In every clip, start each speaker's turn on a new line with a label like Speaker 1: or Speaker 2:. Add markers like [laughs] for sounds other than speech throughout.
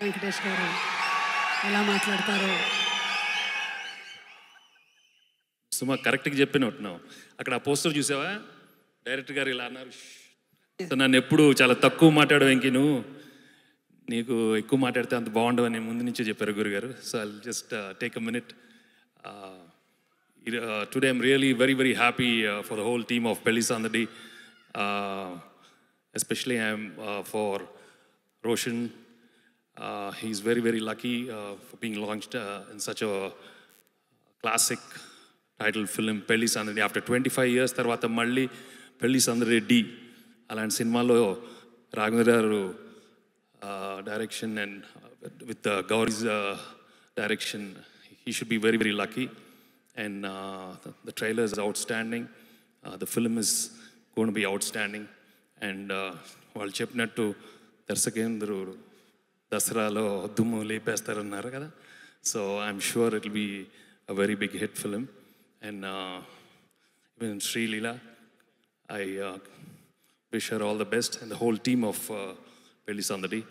Speaker 1: వెంకటేష్ గారు ఎలా మాట్లాడతారో సుమ కరెక్ట్గా చెప్పినట్టున్నావు అక్కడ ఆ పోస్టర్ చూసావా డైరెక్టర్ గారు ఇలా అన్నారు నన్ను ఎప్పుడు చాలా తక్కువ మాట్లాడు వెంకీ నువ్వు నీకు ఎక్కువ మాట్లాడితే అంత బాగుండవు అని ముందు నుంచే చెప్పారు గురుగారు so I just take a minute today I'm really very very happy for the whole team of Pelli Sandadi especially I'm for Roshan Uh, he's very, very lucky uh, for being launched uh, in such a classic title film, Pelli Sandri. After 25 years, Tarvata Malli, Pelli Sandri D. Alan Sinmalo, Raghunadharu uh, direction, and with uh, Gauri's direction, he should be very, very lucky. And the, trailer is outstanding. the film is going to be outstanding. And while uh, Chepnet to Darsakendra, దసరాలో దుమ్ము లేపేస్తారన్నారు కదా so I'm sure it be a very big hit film and even Sreeleela I wish are all the best and the whole team of Pelli Sandadi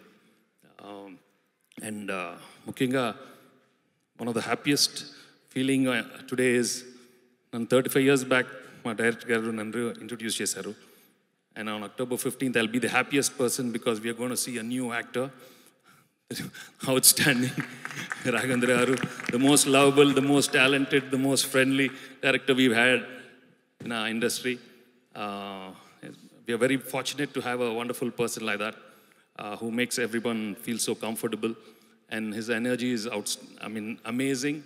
Speaker 1: and ముఖ్యంగా one of the happiest feeling today is నన్ను thirty five years back మా director గారు నన్ను introduce చేశారు and on October fifteenth I'll be the happiest person because we're gone see a new actor [laughs] outstanding. [laughs] Raghavendra Aru, the most lovable, the most talented, the most friendly director we've had in our industry. Uh, we are very fortunate to have a wonderful person like that uh, who makes everyone feel so comfortable. And his energy is, out, I mean, amazing.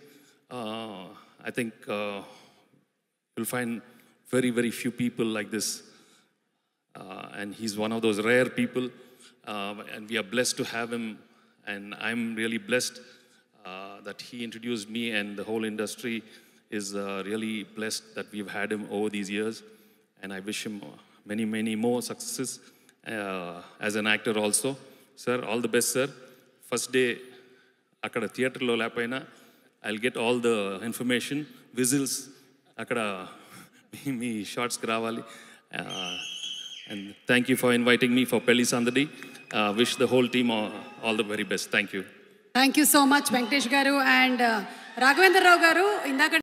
Speaker 1: Uh, I think uh, you'll find very, very few people like this. Uh, and he's one of those rare people. Uh, and we are blessed to have him and I'm really blessed uh, that he introduced me and the whole industry is uh, really blessed that we've had him over these years. And I wish him many, many more successes uh, as an actor also. Sir, all the best, sir. First day, అక్కడ థియేటర్లో లేకపోయినా I get all the information whistles అక్కడ me shots రావాలి uh, And thank you for inviting me for Pelli Sandadi uh, wish the whole team all, uh, all, the very best. Thank you. Thank you so much, Venkatesh Garu and uh, Raghavendra Rao Garu.